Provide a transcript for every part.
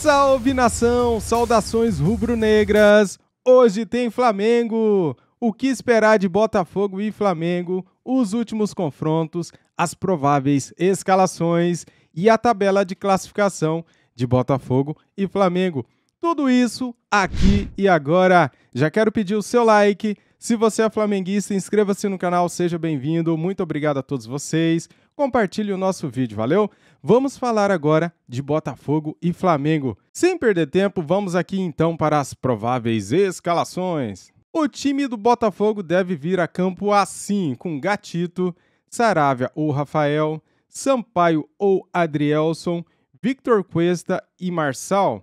Salve nação, saudações rubro-negras. Hoje tem Flamengo. O que esperar de Botafogo e Flamengo? Os últimos confrontos, as prováveis escalações e a tabela de classificação de Botafogo e Flamengo. Tudo isso aqui e agora. Já quero pedir o seu like se você é flamenguista, inscreva-se no canal, seja bem-vindo. Muito obrigado a todos vocês. Compartilhe o nosso vídeo, valeu? Vamos falar agora de Botafogo e Flamengo. Sem perder tempo, vamos aqui então para as prováveis escalações. O time do Botafogo deve vir a campo assim, com Gatito, Saravia ou Rafael, Sampaio ou Adrielson, Victor Cuesta e Marçal,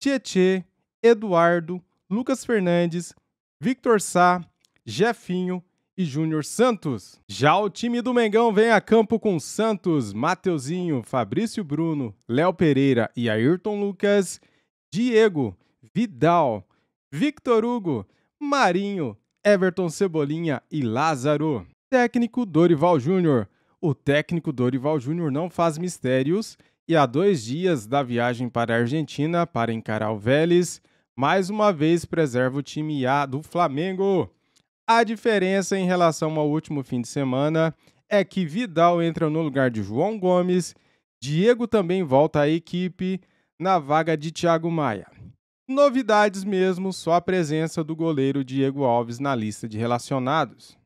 Tietê, Eduardo, Lucas Fernandes, Victor Sá, Jefinho e Júnior Santos. Já o time do Mengão vem a campo com Santos, Mateuzinho, Fabrício Bruno, Léo Pereira e Ayrton Lucas, Diego, Vidal, Victor Hugo, Marinho, Everton Cebolinha e Lázaro. Técnico Dorival Júnior. O técnico Dorival Júnior não faz mistérios e há dois dias da viagem para a Argentina para encarar o Vélez, mais uma vez preserva o time A do Flamengo. A diferença em relação ao último fim de semana é que Vidal entra no lugar de João Gomes, Diego também volta à equipe na vaga de Thiago Maia. Novidades mesmo, só a presença do goleiro Diego Alves na lista de relacionados.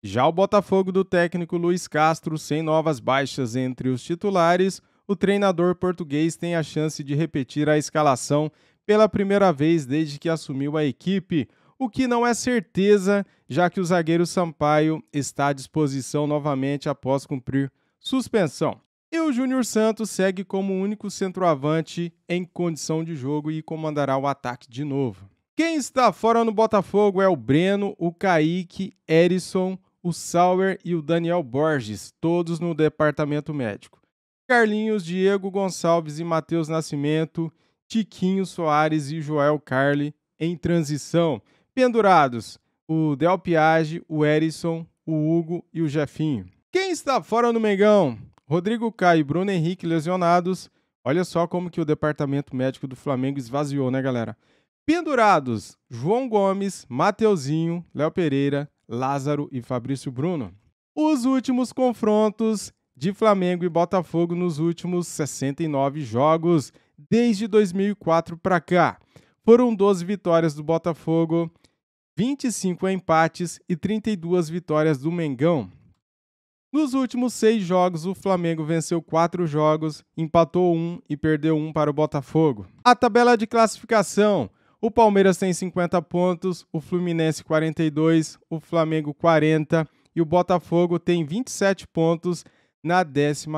Já o Botafogo do técnico Luiz Castro, sem novas baixas entre os titulares, o treinador português tem a chance de repetir a escalação pela primeira vez desde que assumiu a equipe o que não é certeza, já que o zagueiro Sampaio está à disposição novamente após cumprir suspensão. E o Júnior Santos segue como único centroavante em condição de jogo e comandará o ataque de novo. Quem está fora no Botafogo é o Breno, o Kaique, Erison, o Sauer e o Daniel Borges, todos no departamento médico. Carlinhos, Diego Gonçalves e Matheus Nascimento, Tiquinho Soares e Joel Carli em transição pendurados o Del Piage, o Erisson, o Hugo e o Jefinho. Quem está fora no Mengão? Rodrigo Caio e Bruno Henrique lesionados. Olha só como que o departamento médico do Flamengo esvaziou, né, galera? Pendurados: João Gomes, Mateuzinho, Léo Pereira, Lázaro e Fabrício Bruno. Os últimos confrontos de Flamengo e Botafogo nos últimos 69 jogos desde 2004 para cá. Foram 12 vitórias do Botafogo, 25 empates e 32 vitórias do Mengão. Nos últimos seis jogos, o Flamengo venceu quatro jogos, empatou um e perdeu um para o Botafogo. A tabela de classificação: o Palmeiras tem 50 pontos, o Fluminense 42, o Flamengo 40 e o Botafogo tem 27 pontos na 14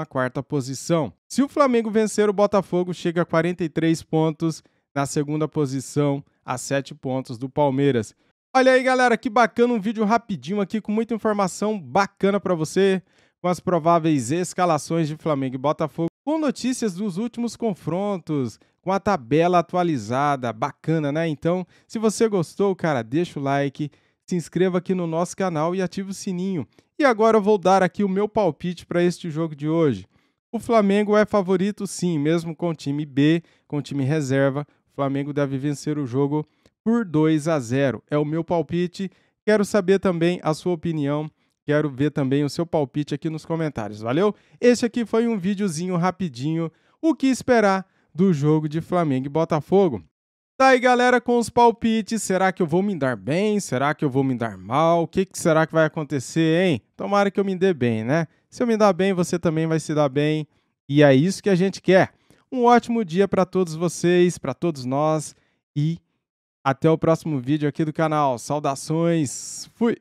posição. Se o Flamengo vencer, o Botafogo chega a 43 pontos na segunda posição, a sete pontos do Palmeiras. Olha aí, galera, que bacana um vídeo rapidinho aqui com muita informação bacana para você, com as prováveis escalações de Flamengo e Botafogo, com notícias dos últimos confrontos, com a tabela atualizada, bacana, né? Então, se você gostou, cara, deixa o like, se inscreva aqui no nosso canal e ative o sininho. E agora eu vou dar aqui o meu palpite para este jogo de hoje. O Flamengo é favorito, sim, mesmo com o time B, com o time reserva. Flamengo deve vencer o jogo por 2 a 0. É o meu palpite. Quero saber também a sua opinião. Quero ver também o seu palpite aqui nos comentários. Valeu? Esse aqui foi um videozinho rapidinho. O que esperar do jogo de Flamengo e Botafogo? Tá aí, galera, com os palpites. Será que eu vou me dar bem? Será que eu vou me dar mal? O que, que será que vai acontecer, hein? Tomara que eu me dê bem, né? Se eu me dar bem, você também vai se dar bem. E é isso que a gente quer. Um ótimo dia para todos vocês, para todos nós e até o próximo vídeo aqui do canal. Saudações, fui!